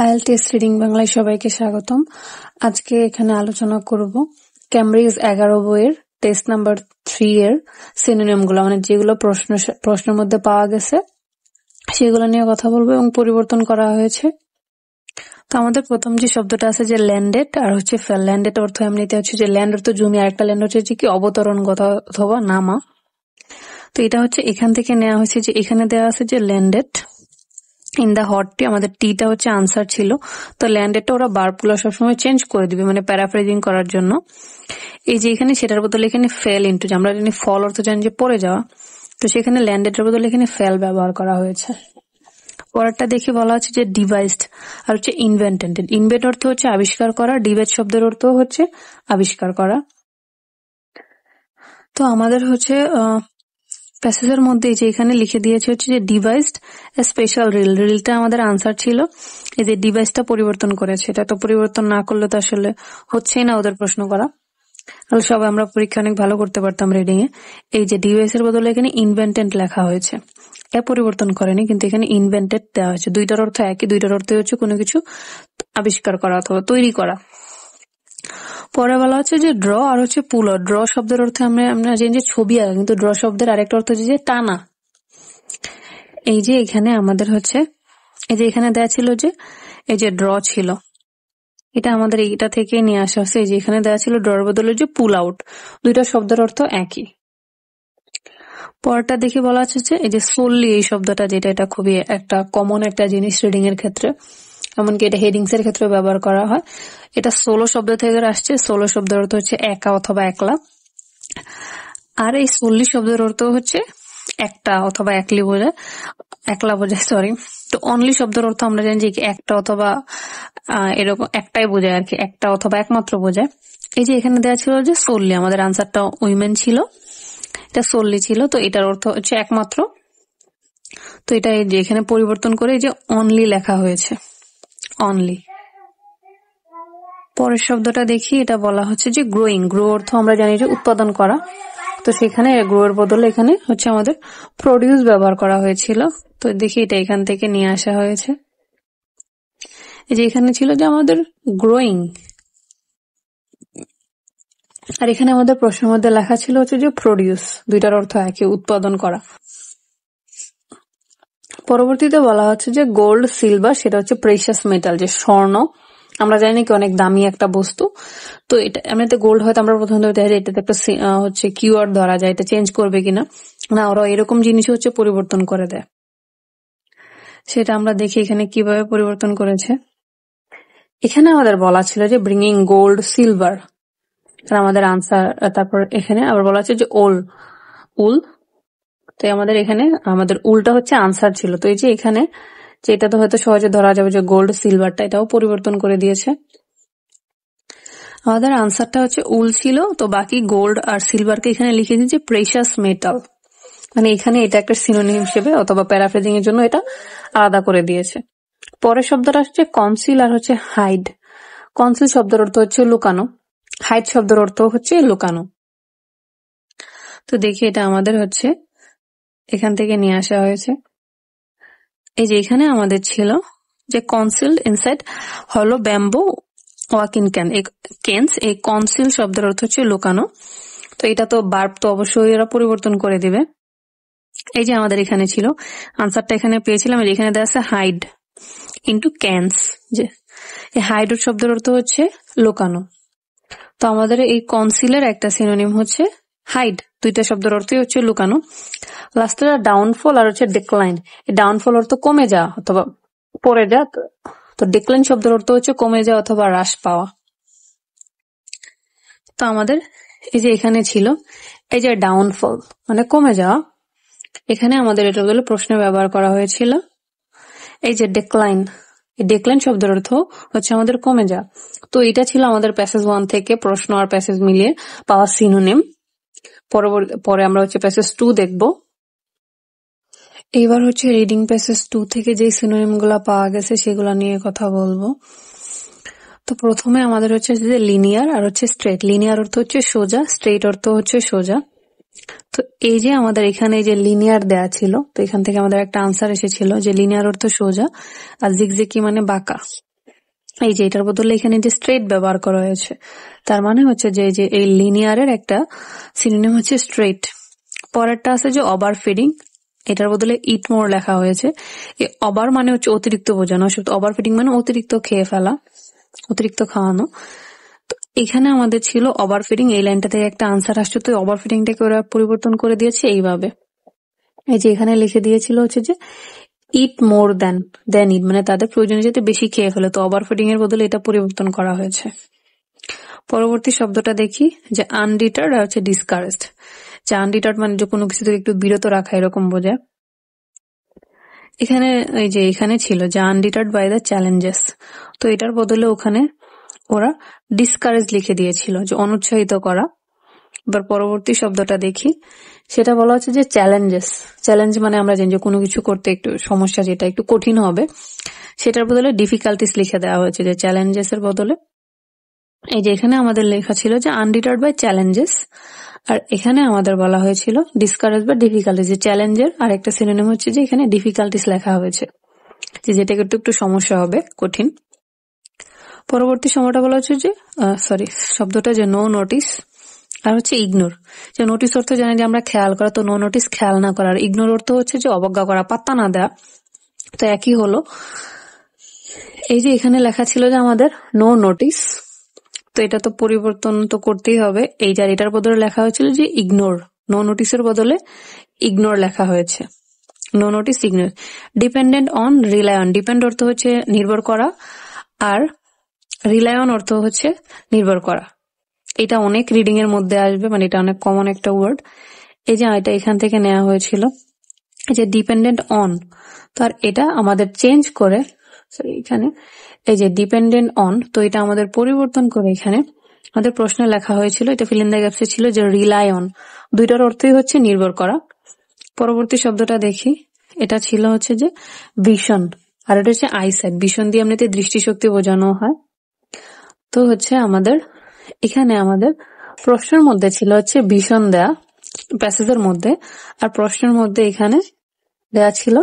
IL test reading বাংলায় সবাইকে স্বাগতম আজকে এখানে আলোচনা করব ক্যামব্রিজ এগারো বইয়ের টেস্ট নাম্বার থ্রি এর সিনোনিমগুলো মানে যেগুলো প্রশ্ন প্রশ্নের মধ্যে পাওয়া গেছে সেগুলো নিয়ে কথা বলবো এবং পরিবর্তন করা হয়েছে তো আমাদের প্রথম যে শব্দটা আছে যে ল্যান্ডেড আর হচ্ছে ল্যান্ডেড অর্থ এমনিতে হচ্ছে যে ল্যান্ড অর্থ জমি আরেকটা একটা ল্যান্ড হচ্ছে যে কি অবতরণগত অথবা নামা তো এটা হচ্ছে এখান থেকে নেওয়া হয়েছে যে এখানে দেওয়া আছে যে landed in the hot tea আমাদের টিটা হচ্ছে আনসার ছিল তো ল্যান্ডেডটা ওরা বার্বগুলো সবসময় চেঞ্জ করে দিবে মানে প্যারাফ্রেজিং করার জন্য এই যে এখানে সেটার বদলে এখানে ফেল ইন্টু যে আমরা জানি ফল অর্থ জানি যে পড়ে যাওয়া তো সেখানে ল্যান্ডেডের বদলে এখানে ফেল ব্যবহার করা হয়েছে পরেরটা দেখে বলা হচ্ছে যে ডিভাইসড আর হচ্ছে ইনভেন্টেড ইনভেন্ট অর্থ হচ্ছে আবিষ্কার করা ডিভাইস শব্দের অর্থ হচ্ছে আবিষ্কার করা তো আমাদের হচ্ছে প্যাসেজের মধ্যে যে এখানে লিখে দিয়েছে হচ্ছে যে ডিভাইসড স্পেশাল রিল রিলটা আমাদের আনসার ছিল এই যে ডিভাইসটা পরিবর্তন করেছে এটা তো পরিবর্তন না করলে তো আসলে হচ্ছেই না ওদের প্রশ্ন করা তাহলে সবাই আমরা পরীক্ষা অনেক ভালো করতে পারতাম রিডিং এ এই যে ডিভাইস এর বদলে এখানে ইনভেন্টেড লেখা হয়েছে এ পরিবর্তন করেনি কিন্তু এখানে ইনভেন্টেড দেওয়া হয়েছে দুইটার অর্থ একই দুইটার অর্থ হচ্ছে কোনো কিছু আবিষ্কার করা অথবা তৈরি করা পরে বলা হচ্ছে যে ড্র আর হচ্ছে পুল ড্র শব্দের অর্থে আমরা আমরা জানি যে ছবি আঁকা কিন্তু ড্র শব্দের আরেকটা অর্থ হচ্ছে যে টানা এই যে এখানে আমাদের হচ্ছে এই যে এখানে দেয়া ছিল যে এই যে ড্র ছিল এটা আমাদের এইটা থেকে নিয়ে আসা হচ্ছে এই যে এখানে দেওয়া ছিল ড্রর বদলে যে পুল আউট দুইটা শব্দের অর্থ একই পরটা দেখে বলা হচ্ছে যে এই যে সোললি এই শব্দটা যেটা এটা খুবই একটা কমন একটা জিনিস রিডিং এর ক্ষেত্রে এমনকি এটা হেডিংস এর ক্ষেত্রে ব্যবহার করা হয় এটা সোলো শব্দ থেকে আসছে সোলো শব্দের অর্থ হচ্ছে একা অথবা একলা আর এই সল্লি শব্দের অর্থ হচ্ছে একটা অথবা একলি বোঝায় একলা বোঝায় সরি তো অনলি শব্দের অর্থ আমরা জানি যে একটা অথবা এরকম একটাই বোঝায় আর কি একটা অথবা একমাত্র বোঝায় এই যে এখানে দেওয়া ছিল যে সল্লি আমাদের আনসারটা উইমেন ছিল এটা সল্লি ছিল তো এটার অর্থ হচ্ছে একমাত্র তো এটা যে এখানে পরিবর্তন করে যে অনলি লেখা হয়েছে অনলি পরের শব্দটা দেখি এটা বলা হচ্ছে যে গ্রোয়িং গ্রো অর্থ আমরা জানি যে উৎপাদন করা তো সেখানে গ্রো এর বদলে এখানে হচ্ছে আমাদের প্রডিউস ব্যবহার করা হয়েছিল তো দেখি এটা এখান থেকে নিয়ে আসা হয়েছে এই যে এখানে ছিল যে আমাদের গ্রোয়িং আর এখানে আমাদের প্রশ্নের মধ্যে লেখা ছিল হচ্ছে যে প্রডিউস দুইটার অর্থ একে উৎপাদন করা পরবর্তীতে বলা হচ্ছে যে গোল্ড সিলভার সেটা হচ্ছে প্রেশাস মেটাল যে স্বর্ণ আমরা জানি নাকি অনেক দামি একটা বস্তু তো এটা এমনিতে গোল্ড হয়তো আমরা ধরে দেখা যায় এটাতে একটা হচ্ছে কিউআর ধরা যায় এটা চেঞ্জ করবে কিনা না ওরা এরকম জিনিস হচ্ছে পরিবর্তন করে দেয় সেটা আমরা দেখি এখানে কিভাবে পরিবর্তন করেছে এখানে আমাদের বলা ছিল যে ব্রিঙ্গিং গোল্ড সিলভার আমাদের আনসার তারপর এখানে আবার বলা আছে যে ওল উল তাই আমাদের এখানে আমাদের উল্টা হচ্ছে আনসার ছিল তো এই যে এখানে যে এটা তো হয়তো সহজে ধরা যাবে যে গোল্ড সিলভারটা এটাও পরিবর্তন করে দিয়েছে আমাদের আনসারটা হচ্ছে উল ছিল তো বাকি গোল্ড আর সিলভারকে এখানে লিখে দিয়েছে প্রেশাস মেটাল মানে এখানে এটা একটা সিনোনিম হিসেবে অথবা প্যারাফ্রেজিং এর জন্য এটা আলাদা করে দিয়েছে পরের শব্দটা হচ্ছে কনসিল আর হচ্ছে হাইড কনসিল শব্দের অর্থ হচ্ছে লুকানো হাইড শব্দের অর্থ হচ্ছে লুকানো তো দেখি এটা আমাদের হচ্ছে এখান থেকে নিয়ে আসা হয়েছে এই যে এখানে আমাদের ছিল যে কনসিল ইনসাইড হলো ব্যাম্বো ওয়াকিং ক্যান এই কেন্স এই কনসিল শব্দের অর্থ হচ্ছে লুকানো তো এটা তো বার্ব তো অবশ্যই এরা পরিবর্তন করে দিবে এই যে আমাদের এখানে ছিল আনসারটা এখানে পেয়েছিলাম এখানে দেওয়া আছে হাইড ইন্টু ক্যান্স যে এই হাইডোর শব্দের অর্থ হচ্ছে লুকানো তো আমাদের এই কনসিলের একটা সিনোনিম হচ্ছে হাইড দুইটা শব্দের অর্থই হচ্ছে লুকানো লাস্টের ডাউনফল আর হচ্ছে ডিক্লাইন ডাউনফল অর্থ কমে যাওয়া অথবা পরে যা তো ডেকলাইন শব্দের অর্থ হচ্ছে কমে যাওয়া অথবা হ্রাস পাওয়া তো আমাদের এই যে এখানে ছিল এই যে ডাউনফল মানে কমে যাওয়া এখানে আমাদের এটা বলে প্রশ্নে ব্যবহার করা হয়েছিল এই যে ডেকলাইন এই ডেক্লাইন শব্দের অর্থ হচ্ছে আমাদের কমে যাওয়া তো এটা ছিল আমাদের প্যাসেজ ওয়ান থেকে প্রশ্ন আর প্যাসেজ মিলিয়ে পাওয়া সিনোনেম পরবর্তী পরে আমরা হচ্ছে প্যাসেজ টু দেখব এইবার হচ্ছে রিডিং প্যাসেজ টু থেকে যেই সিনোনিমগুলো পাওয়া গেছে সেগুলো নিয়ে কথা বলবো তো প্রথমে আমাদের হচ্ছে যে লিনিয়ার আর হচ্ছে স্ট্রেট লিনিয়ার অর্থ হচ্ছে সোজা স্ট্রেট অর্থ হচ্ছে সোজা তো এই যে আমাদের এখানে যে লিনিয়ার দেয়া ছিল তো এখান থেকে আমাদের একটা আনসার এসেছিল যে লিনিয়ার অর্থ সোজা আর জিগজিকি মানে বাঁকা এই যে এটার বদলে এখানে যে স্ট্রেট ব্যবহার করা হয়েছে তার মানে হচ্ছে যে যে এই লিনিয়ারের একটা সিনোনিম হচ্ছে স্ট্রেট পরেরটা আছে যে ওভার ফিডিং এটার বদলে ইট মোর লেখা হয়েছে এই অবার মানে হচ্ছে অতিরিক্ত বোঝানো শুধু ওভার ফিডিং মানে অতিরিক্ত খেয়ে ফেলা অতিরিক্ত খাওয়ানো তো এখানে আমাদের ছিল ওভার ফিডিং এই লাইনটা থেকে একটা আনসার আসছে তো ওভার ফিডিংটাকে ওরা পরিবর্তন করে দিয়েছে এইভাবে এই যে এখানে লিখে দিয়েছিল হচ্ছে যে ইট মোর দেন দেন ইট মানে তাদের প্রয়োজনের যেতে বেশি খেয়ে ফেলে তো ওভার ফিডিং এর বদলে এটা পরিবর্তন করা হয়েছে পরবর্তী শব্দটা দেখি যে আনডিটার্ড আর হচ্ছে ডিসকারেজড যে আনডিটার্ড মানে যে কোনো কিছু থেকে একটু বিরত রাখা এরকম বোঝায় এখানে এই যে এখানে ছিল যে আনডিটার্ড বাই দ্য চ্যালেঞ্জেস তো এটার বদলে ওখানে ওরা ডিসকারেজ লিখে দিয়েছিল যে অনুৎসাহিত করা এবার পরবর্তী শব্দটা দেখি সেটা বলা হচ্ছে যে চ্যালেঞ্জেস চ্যালেঞ্জ মানে আমরা জানি যে কোনো কিছু করতে একটু সমস্যা যেটা একটু কঠিন হবে সেটার বদলে ডিফিকাল্টিস লিখে দেওয়া হয়েছে যে চ্যালেঞ্জেস এর বদলে এই যে এখানে আমাদের লেখা ছিল যে আনডিটার্ড বাই চ্যালেঞ্জেস আর এখানে আমাদের বলা হয়েছিল ডিসকারেজ বা ডিফিকাল্টিস যে চ্যালেঞ্জের আর একটা সিনেমা হচ্ছে যে এখানে ডিফিকাল্টিস লেখা হয়েছে যে যেটা একটু একটু সমস্যা হবে কঠিন পরবর্তী সময়টা বলা হচ্ছে যে সরি শব্দটা যে নো নোটিস আর হচ্ছে ইগনোর যে নোটিস অর্থ জানে যে আমরা খেয়াল করা তো নো নোটিস খেয়াল না করার ইগনোর অর্থ হচ্ছে যে অবজ্ঞা করা পাত্তা না দেয়া তো একই হলো এই যে এখানে লেখা ছিল যে আমাদের নো নোটিস তো এটা তো পরিবর্তন তো করতেই হবে এই যার এটার বদলে লেখা হয়েছিল যে ইগনোর নো নোটিসের বদলে ইগনোর লেখা হয়েছে no notice ignore dependent on reliant depend অর্থ হচ্ছে নির্ভর করা আর রিলায়ন অর্থ হচ্ছে নির্ভর করা এটা অনেক রিডিং এর মধ্যে আসবে মানে এটা অনেক কমন একটা ওয়ার্ড এই যে এটা এখান থেকে নেওয়া হয়েছিল এই যে ডিপেন্ডেন্ট অন তো আর এটা আমাদের চেঞ্জ করে সরি এখানে এই যে ডিপেন্ডেন্ট অন তো এটা আমাদের পরিবর্তন করে এখানে আমাদের প্রশ্নে লেখা হয়েছিল এটা ফিলিং দ্য গ্যাপসে ছিল যে রিলাই অন দুইটার অর্থই হচ্ছে নির্ভর করা পরবর্তী শব্দটা দেখি এটা ছিল হচ্ছে যে ভীষণ আর এটা হচ্ছে আইসাইট ভীষণ দিয়ে এমনিতে দৃষ্টিশক্তি বোঝানো হয় তো হচ্ছে আমাদের এখানে আমাদের প্রশ্নের মধ্যে ছিল হচ্ছে ভীষণ দেয়া প্যাসেজের মধ্যে আর প্রশ্নের মধ্যে এখানে দেয়া ছিল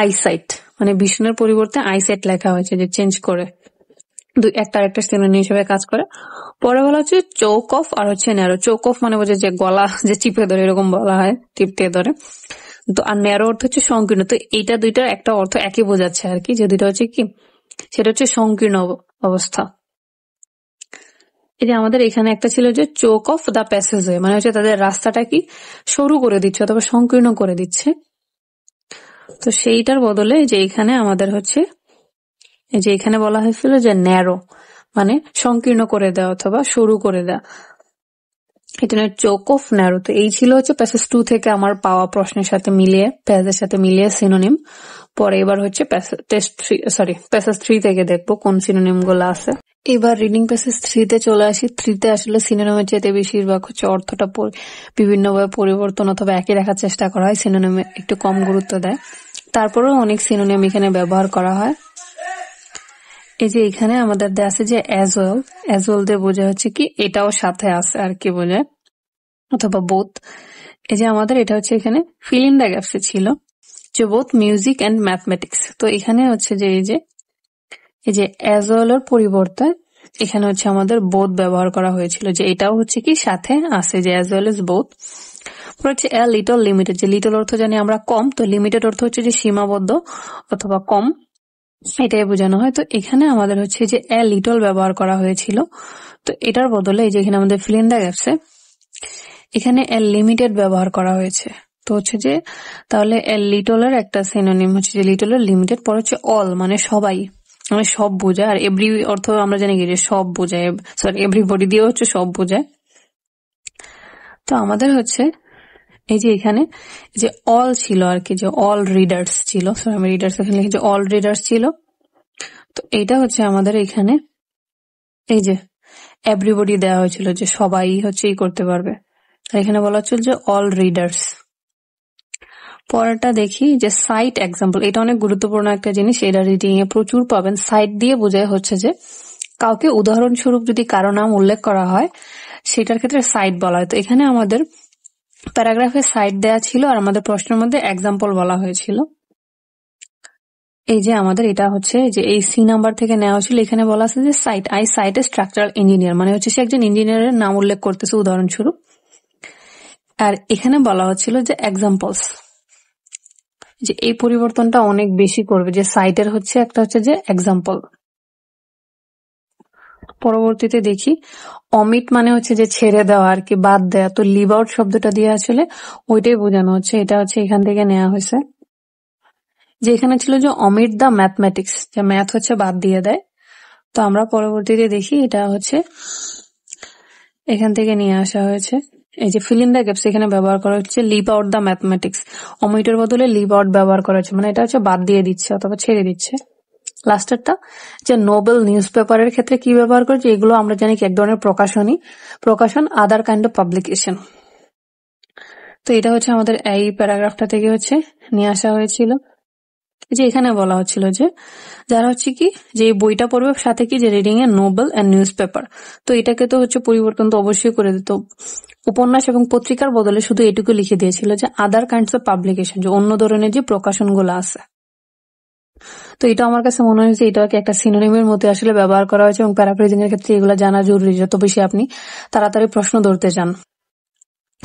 আইসাইট মানে ভীষণের পরিবর্তে আইসাইট লেখা হয়েছে যে চেঞ্জ করে দুই একটা আরেকটা সিনোনিম হিসেবে কাজ করে পরে বলা হচ্ছে চৌক অফ আর হচ্ছে ন্যারো চৌক অফ মানে বোঝে যে গলা যে চিপে ধরে এরকম বলা হয় টিপতে ধরে তো আর ন্যারো অর্থ হচ্ছে সংকীর্ণ তো এইটা দুইটার একটা অর্থ একই বোঝাচ্ছে আর কি যে দুইটা হচ্ছে কি সেটা হচ্ছে সংকীর্ণ অবস্থা এটা আমাদের এখানে একটা ছিল যে choke of the passage way মানে হচ্ছে তাদের রাস্তাটা কি সরু করে দিচ্ছে অথবা সংকীর্ণ করে দিচ্ছে তো সেইটার বদলে যে এখানে আমাদের হচ্ছে এই যে এখানে বলা হয়েছিল যে ন্যারো মানে সংকীর্ণ করে দেওয়া অথবা সরু করে দেওয়া এটা নয় চোক অফ ন্যারো তো এই ছিল হচ্ছে প্যাসেজ টু থেকে আমার পাওয়া প্রশ্নের সাথে মিলিয়ে প্যাসেজের সাথে মিলিয়ে সিনোনিম পরে এবার হচ্ছে test three sorry passage three থেকে দেখবো কোন সিনোনিম গুলো আছে এবার রিডিং প্যাসেজ থ্রিতে চলে আসি থ্রিতে আসলে সিনোনিমের চাইতে বেশিরভাগ হচ্ছে অর্থটা বিভিন্নভাবে পরিবর্তন অথবা একই রাখার চেষ্টা করা হয় সিনোনিমে একটু কম গুরুত্ব দেয় তারপরেও অনেক সিনোনিয়াম এখানে ব্যবহার করা হয় এই যে এখানে আমাদের দেয়া আছে যে অ্যাজ ওয়েল অ্যাজ ওয়েল দিয়ে বোঝা হচ্ছে কি এটাও সাথে আছে আর কি বোঝায় অথবা বোথ এই যে আমাদের এটা হচ্ছে এখানে ফিল ইন দ্য গ্যাপসে ছিল যে বোথ মিউজিক অ্যান্ড ম্যাথমেটিক্স তো এখানে হচ্ছে যে এই যে এই যে অ্যাজওয়েল এর পরিবর্তে এখানে হচ্ছে আমাদের বোধ ব্যবহার করা হয়েছিল যে এটাও হচ্ছে কি সাথে আছে যে অ্যাজ ওয়েল এজ বোধ পরে হচ্ছে এ লিটল লিমিটেড যে লিটল অর্থ জানি আমরা কম তো লিমিটেড অর্থ হচ্ছে যে সীমাবদ্ধ অথবা কম এটাই বোঝানো হয় তো এখানে আমাদের হচ্ছে যে এ লিটল ব্যবহার করা হয়েছিল তো এটার বদলে এই যে এখানে আমাদের ফিলিন্ডা গেছে এখানে এ লিমিটেড ব্যবহার করা হয়েছে তো হচ্ছে যে তাহলে এ লিটলের একটা সিনোনিম হচ্ছে যে লিটলের লিমিটেড পরে হচ্ছে অল মানে সবাই মানে সব বোঝায় আর এভরি অর্থ আমরা জানি যে সব বোঝায় সরি এভরিবডি দিয়ে হচ্ছে সব বোঝায় তো আমাদের হচ্ছে এই যে এখানে যে অল ছিল আর কি যে অল রিডার্স ছিল সরি আমি রিডার্স এখানে লিখেছি অল রিডার্স ছিল তো এইটা হচ্ছে আমাদের এখানে এই যে এভরিবডি দেওয়া হয়েছিল যে সবাই হচ্ছে ই করতে পারবে এখানে বলা হচ্ছিল যে অল রিডার্স পরেরটা দেখি যে সাইট এক্সাম্পল এটা অনেক গুরুত্বপূর্ণ একটা জিনিস এটা রিডিং এ প্রচুর পাবেন সাইট দিয়ে বোঝায় হচ্ছে যে কাউকে উদাহরণস্বরূপ যদি কারো নাম উল্লেখ করা হয় সেটার ক্ষেত্রে সাইট বলা হয় তো এখানে আমাদের প্যারাগ্রাফে সাইট দেয়া ছিল আর আমাদের প্রশ্নের মধ্যে এক্সাম্পল বলা হয়েছিল এই যে আমাদের এটা হচ্ছে যে এই সি নাম্বার থেকে নেওয়া ছিল এখানে বলা আছে যে site eyesight a structural engineer মানে হচ্ছে সে একজন ইঞ্জিনিয়ারের নাম উল্লেখ করতেছে উদাহরণস্বরূপ আর এখানে বলা হচ্ছিল যে এক্সাম্পলস যে এই পরিবর্তনটা অনেক বেশি করবে যে সাইটের হচ্ছে একটা হচ্ছে যে এক্সাম্পল পরবর্তীতে দেখি অমিট মানে হচ্ছে যে ছেড়ে দেওয়া আর কি বাদ দেয়া তো লিভ আউট শব্দটা দিয়ে আসলে ওইটাই বোঝানো হচ্ছে এটা হচ্ছে এখান থেকে নেওয়া হয়েছে যে এখানে ছিল যে অমিট দ্য ম্যাথমেটিক্স যে ম্যাথ হচ্ছে বাদ দিয়ে দেয় তো আমরা পরবর্তীতে দেখি এটা হচ্ছে এখান থেকে নিয়ে আসা হয়েছে এই যে ফিলিং ইন দ্য গ্যাপস এখানে ব্যবহার করা হচ্ছে লিপ আউট দ্য ম্যাথমেটিক্স অমিটের বদলে লিপ আউট ব্যবহার করা হচ্ছে মানে এটা হচ্ছে বাদ দিয়ে দিচ্ছে অথবা ছেড়ে দিচ্ছে লাস্টারটা যে নোবেল নিউজ পেপারের ক্ষেত্রে কি ব্যবহার করছে এগুলো আমরা জানি এক ধরনের প্রকাশনী প্রকাশন আদার কাইন্ড অফ পাবলিকেশন তো এটা হচ্ছে আমাদের এই প্যারাগ্রাফটা থেকে হচ্ছে নিয়ে আসা হয়েছিল যে এখানে বলা হচ্ছিল যে যারা হচ্ছে কি যে বইটা পড়বে সাথে কি যে reading a novel and newspaper তো এটাকে তো হচ্ছে পরিবর্তন তো অবশ্যই করে দিত উপন্যাস এবং পত্রিকার বদলে শুধু এটুকু লিখে দিয়েছিল যে আদার কাইন্ডস অফ পাবলিকেশন যে অন্য ধরনের যে প্রকাশনগুলো আছে তো এটা আমার কাছে মনে হয় যে এটাকে একটা সিনোনিমের মধ্যে আসলে ব্যবহার করা হয়েছে এবং প্যারাফ্রেজিং এর ক্ষেত্রে এগুলো জানা জরুরি যত বেশি আপনি তাড়াতাড়ি প্রশ্ন ধরতে চান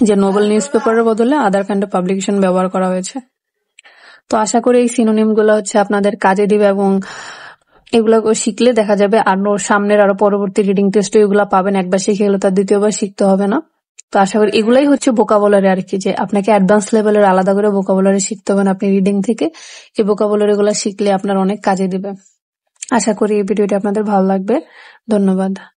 যে নোবেল নিউজ পেপারের বদলে আদার কাইন্ড অফ পাবলিকেশন ব্যবহার করা হয়েছে তো আশা করি এই সিনোনিম গুলো হচ্ছে আপনাদের কাজে দিবে এবং এগুলো শিখলে দেখা যাবে আরো সামনের আরো পরবর্তী রিডিং টেস্টে এগুলো পাবেন একবার শিখে গেলে তার দ্বিতীয়বার শিখতে হবে না তো আশা করি এগুলাই হচ্ছে বোকাবলারি আর কি যে আপনাকে অ্যাডভান্স লেভেলের আলাদা করে বোকাবলারি শিখতে হবে আপনি রিডিং থেকে এই বোকাবলারি গুলা শিখলে আপনার অনেক কাজে দিবে আশা করি এই ভিডিওটি আপনাদের ভালো লাগবে ধন্যবাদ